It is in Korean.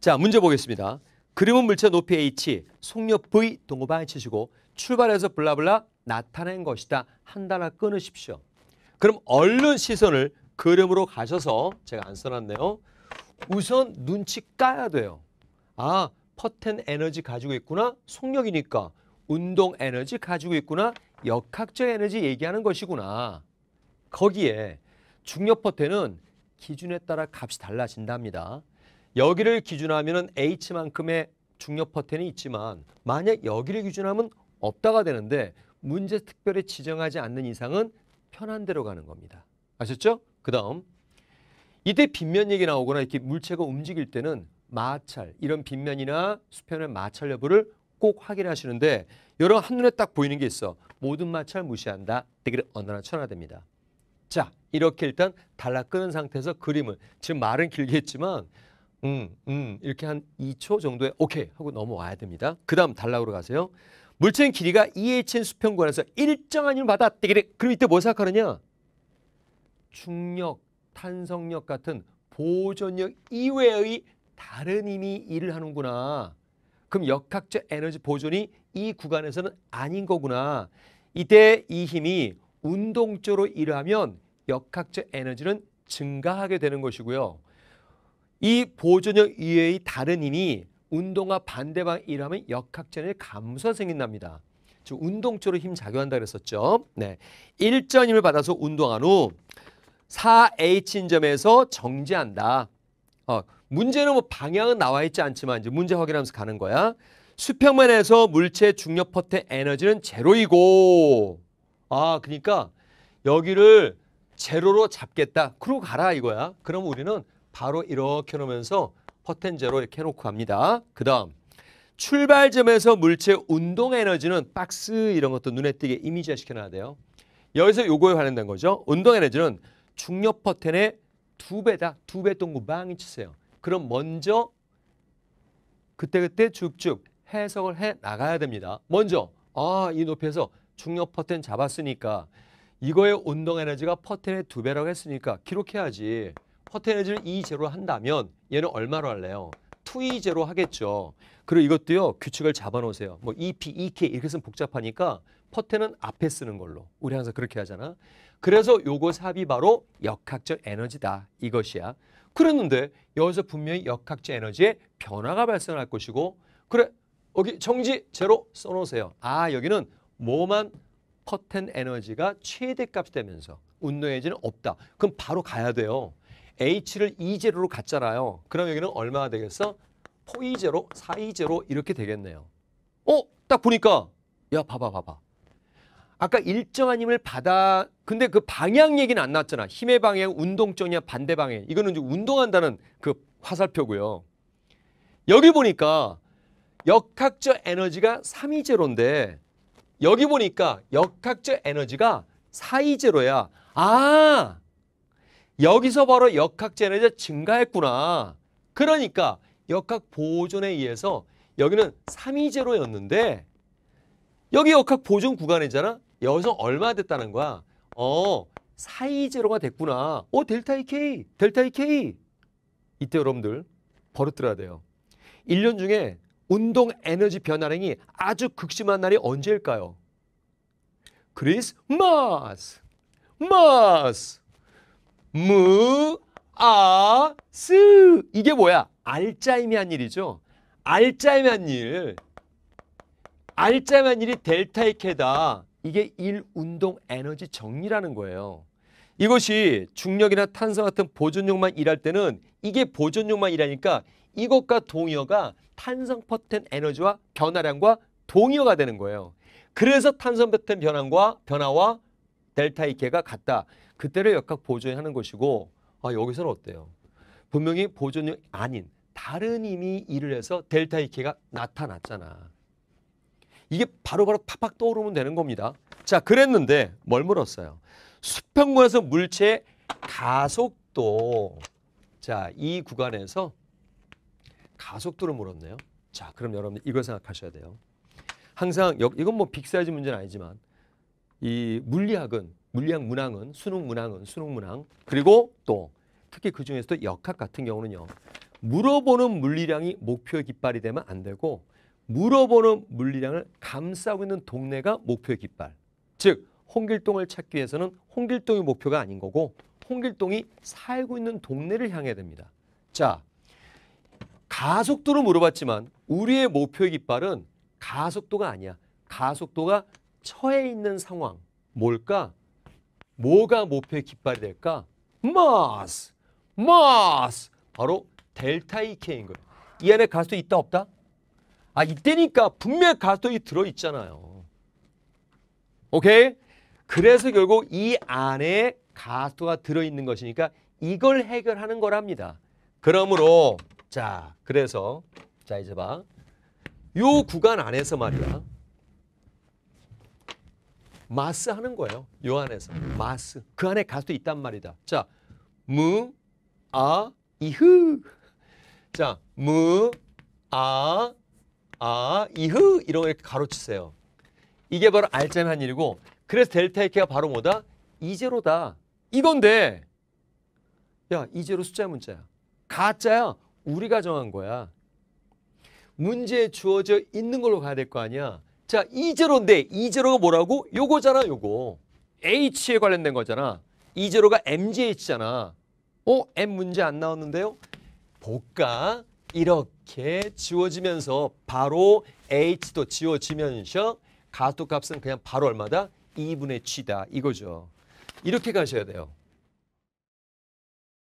자, 문제 보겠습니다. 그림은 물체 높이 h, 속력 v 동고방에 치시고 출발해서 블라블라 나타낸 것이다. 한 단어 끊으십시오. 그럼 얼른 시선을 그림으로 가셔서 제가 안 써놨네요. 우선 눈치 까야 돼요. 아, 퍼텐 에너지 가지고 있구나. 속력이니까. 운동 에너지 가지고 있구나. 역학적 에너지 얘기하는 것이구나. 거기에 중력 퍼텐은 기준에 따라 값이 달라진답니다. 여기를 기준하면 H만큼의 중력 퍼텐이 있지만 만약 여기를 기준하면 없다가 되는데 문제 특별히 지정하지 않는 이상은 편한 대로 가는 겁니다. 아셨죠? 그 다음 이때 빗면 얘기 나오거나 이렇게 물체가 움직일 때는 마찰 이런 빗면이나 수평의 마찰 여부를 꼭 확인하시는데 여러분 한눈에 딱 보이는 게 있어. 모든 마찰 무시한다. 되기를 언어나 천하됩니다. 자 이렇게 일단 달라 끄는 상태에서 그림을 지금 말은 길게 했지만 음, 음, 이렇게 한 2초 정도에 오케이 하고 넘어와야 됩니다. 그 다음 달락으로 가세요. 물체인 길이가 EHN 수평권에서 일정한 힘을 받아 떼기를 그럼 이때 뭘 생각하느냐? 중력, 탄성력 같은 보존력 이외의 다른 힘이 일을 하는구나. 그럼 역학적 에너지 보존이 이 구간에서는 아닌 거구나. 이때 이 힘이 운동적으로 일하면 역학적 에너지는 증가하게 되는 것이고요. 이 보존력 이외의 다른 힘이 운동과 반대방 일하면 역학전의 감소가 생긴답니다. 즉 운동적으로 힘 작용한다 그랬었죠. 네. 일전 힘을 받아서 운동한 후 4H인 점에서 정지한다. 어, 문제는 뭐 방향은 나와 있지 않지만 이제 문제 확인하면서 가는 거야. 수평면에서 물체 중력 퍼트 에너지는 제로이고 아 그러니까 여기를 제로로 잡겠다. 그러고 가라 이거야. 그럼 우리는 바로 이렇게 놓으면서 퍼텐제로 이렇게 해놓고 합니다. 그 다음 출발점에서 물체 운동 에너지는 박스 이런 것도 눈에 띄게 이미지화 시켜놔야 돼요. 여기서 요거에 관련된 거죠. 운동 에너지는 중력 퍼텐의 두 배다. 두 배 동구 망이 치세요. 그럼 먼저 그때그때 쭉쭉 해석을 해 나가야 됩니다. 먼저 아이 높이에서 중력 퍼텐 잡았으니까 이거의 운동 에너지가 퍼텐의 두 배라고 했으니까 기록해야지. 퍼테너지를 이제로 한다면 얘는 얼마로 할래요? 2이제로 하겠죠. 그리고 이것도요. 규칙을 잡아놓으세요. 뭐 EP, EK 이렇게 쓰면 복잡하니까 퍼테는 앞에 쓰는 걸로. 우리 항상 그렇게 하잖아. 그래서 요거 삽이 바로 역학적 에너지다. 이것이야. 그랬는데 여기서 분명히 역학적 에너지에 변화가 발생할 것이고 그래 여기 정지 제로 써놓으세요. 아 여기는 뭐만 퍼텐 에너지가 최대값이 되면서 운동에너지는 없다. 그럼 바로 가야 돼요. h를 2제로로 갔잖아요. 그럼 여기는 얼마가 되겠어? 4이제로, 4이제로 이렇게 되겠네요. 어? 딱 보니까 야 봐봐 봐봐. 아까 일정한 힘을 받아 근데 그 방향 얘기는 안 나왔잖아. 힘의 방향, 운동적이냐 반대 방향. 이거는 이제 운동한다는 그 화살표고요. 여기 보니까 역학적 에너지가 3이제로인데 여기 보니까 역학적 에너지가 4이제로야. 아! 여기서 바로 역학제너제 증가했구나. 그러니까 역학 보존에 의해서 여기는 3 2로였는데 여기 역학 보존 구간이잖아. 여기서 얼마 됐다는 거야. 어, 4 2로가 됐구나. 어, 델타 EK, 델타 이 k 이때 여러분들 버릇 들어야 돼요. 1년 중에 운동 에너지 변화량이 아주 극심한 날이 언제일까요? 크리스마스! 마스! 무, 아, 스. 이게 뭐야? 알짜임이한 일이죠. 알짜임한 이 일. 알짜임한 일이 델타의 캐다. 이게 일 운동 에너지 정리라는 거예요. 이것이 중력이나 탄소 같은 보존력만 일할 때는 이게 보존력만 일하니까 이것과 동의어가 탄성 퍼텐 에너지와 변화량과 동의어가 되는 거예요. 그래서 탄성 퍼텐 변화과 변화와 델타이케가 같다. 그때를 역학 보존하는 것이고 아, 여기서는 어때요? 분명히 보존이 아닌 다른 힘이 일을 해서 델타이케가 나타났잖아. 이게 바로바로 바로 팍팍 떠오르면 되는 겁니다. 자, 그랬는데 뭘 물었어요? 수평구에서 물체의 가속도 자, 이 구간에서 가속도를 물었네요. 자, 그럼 여러분 이걸 생각하셔야 돼요. 항상 이건 뭐 빅사이즈 문제는 아니지만 이 물리학은 물리학 문항은 수능 문항은 수능 문항 그리고 또 특히 그 중에서도 역학 같은 경우는요 물어보는 물리량이 목표의 깃발이 되면 안 되고 물어보는 물리량을 감싸고 있는 동네가 목표의 깃발 즉 홍길동을 찾기 위해서는 홍길동이 목표가 아닌 거고 홍길동이 살고 있는 동네를 향해야 됩니다 자 가속도로 물어봤지만 우리의 목표의 깃발은 가속도가 아니야 가속도가 처해 있는 상황. 뭘까? 뭐가 목표의 깃발이 될까? mass, mass. 바로 델타 EK인 거예요. 이 안에 가스도 있다 없다? 아 이때니까 분명 가스도 들어있잖아요. 오케이? 그래서 결국 이 안에 가스도가 들어있는 것이니까 이걸 해결하는 거랍니다. 그러므로 자 그래서 자 이제 봐. 요 구간 안에서 말이야. 마스 하는 거예요. 요한에서. 마스. 그 안에 가수도 있단 말이다. 자, 무, 아, 이흐. 자, 무, 아, 아, 이흐. 이렇게 가로치세요. 이게 바로 알짜한 일이고, 그래서 델타 K가 바로 뭐다? 이제로다. 이건데, 야, 이제로 숫자 문자야. 가짜야. 우리가 정한 거야. 문제에 주어져 있는 걸로 가야 될 거 아니야. 자, 이제로인데이제로가 뭐라고? 요거잖아, 요거. H에 관련된 거잖아. 이제로가 MGH잖아. 어? M 문제 안 나왔는데요? 볼까? 이렇게 지워지면서 바로 H도 지워지면서 가토값은 그냥 바로 얼마다? 2분의 G다 이거죠. 이렇게 가셔야 돼요.